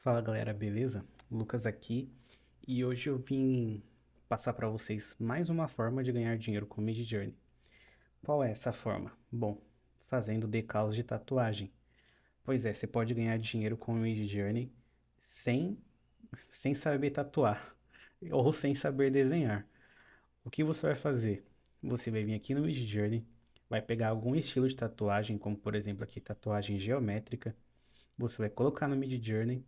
Fala galera, beleza? Lucas aqui e hoje eu vim passar para vocês mais uma forma de ganhar dinheiro com Midjourney. Qual é essa forma? Bom, fazendo decals de tatuagem. Pois é, você pode ganhar dinheiro com Midjourney sem sem saber tatuar ou sem saber desenhar. O que você vai fazer? Você vai vir aqui no Midjourney, vai pegar algum estilo de tatuagem, como por exemplo aqui tatuagem geométrica. Você vai colocar no Midjourney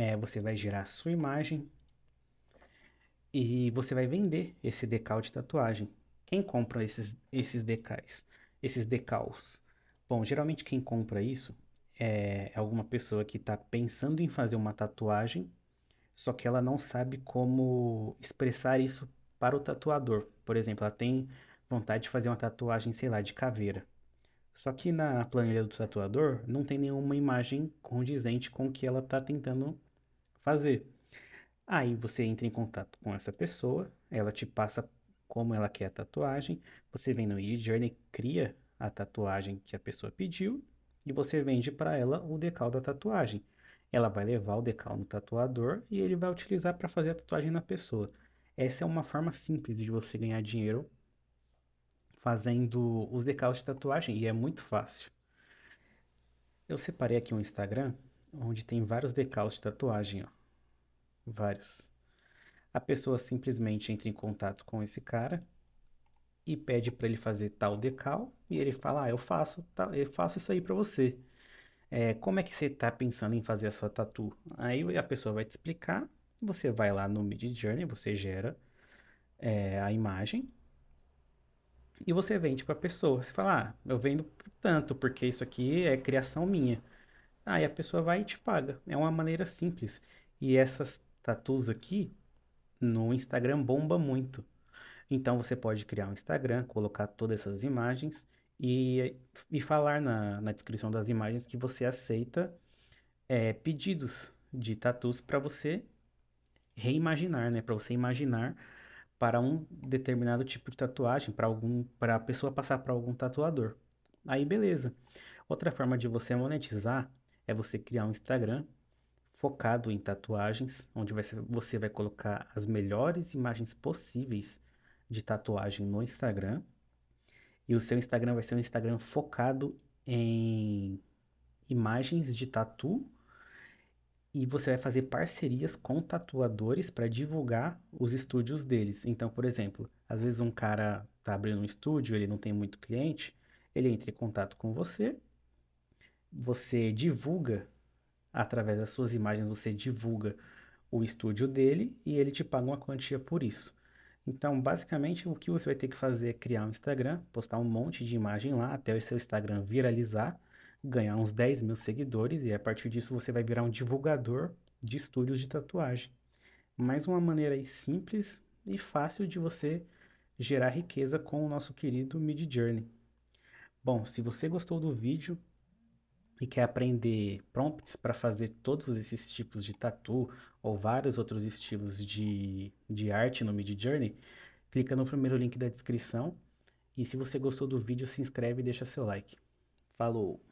é, você vai gerar a sua imagem e você vai vender esse decal de tatuagem. Quem compra esses, esses decais? Esses decals Bom, geralmente quem compra isso é alguma pessoa que está pensando em fazer uma tatuagem, só que ela não sabe como expressar isso para o tatuador. Por exemplo, ela tem vontade de fazer uma tatuagem, sei lá, de caveira. Só que na planilha do tatuador não tem nenhuma imagem condizente com o que ela está tentando fazer. Aí você entra em contato com essa pessoa, ela te passa como ela quer a tatuagem, você vem no e-journey, cria a tatuagem que a pessoa pediu e você vende para ela o decal da tatuagem. Ela vai levar o decal no tatuador e ele vai utilizar para fazer a tatuagem na pessoa. Essa é uma forma simples de você ganhar dinheiro fazendo os decals de tatuagem e é muito fácil. Eu separei aqui um Instagram onde tem vários decals de tatuagem, ó vários. A pessoa simplesmente entra em contato com esse cara e pede para ele fazer tal decal e ele fala: "Ah, eu faço, tá, eu faço isso aí para você. É, como é que você está pensando em fazer a sua tatu?" Aí a pessoa vai te explicar. Você vai lá no Mid Journey, você gera é, a imagem e você vende para a pessoa. Você fala: "Ah, eu vendo tanto porque isso aqui é criação minha." Aí a pessoa vai e te paga. É uma maneira simples. E essas tatus aqui no Instagram bomba muito. Então você pode criar um Instagram, colocar todas essas imagens e, e falar na, na descrição das imagens que você aceita é, pedidos de tatus para você reimaginar, né? Para você imaginar para um determinado tipo de tatuagem, para algum, para a pessoa passar para algum tatuador. Aí beleza. Outra forma de você monetizar é você criar um Instagram focado em tatuagens, onde vai ser, você vai colocar as melhores imagens possíveis de tatuagem no Instagram. E o seu Instagram vai ser um Instagram focado em imagens de tatu. E você vai fazer parcerias com tatuadores para divulgar os estúdios deles. Então, por exemplo, às vezes um cara está abrindo um estúdio, ele não tem muito cliente, ele entra em contato com você, você divulga através das suas imagens você divulga o estúdio dele e ele te paga uma quantia por isso. Então, basicamente, o que você vai ter que fazer é criar um Instagram, postar um monte de imagem lá até o seu Instagram viralizar, ganhar uns 10 mil seguidores e a partir disso você vai virar um divulgador de estúdios de tatuagem. Mais uma maneira aí simples e fácil de você gerar riqueza com o nosso querido Mid Journey. Bom, se você gostou do vídeo, e quer aprender prompts para fazer todos esses tipos de tatu ou vários outros estilos de, de arte no Mid Journey, clica no primeiro link da descrição. E se você gostou do vídeo, se inscreve e deixa seu like. Falou!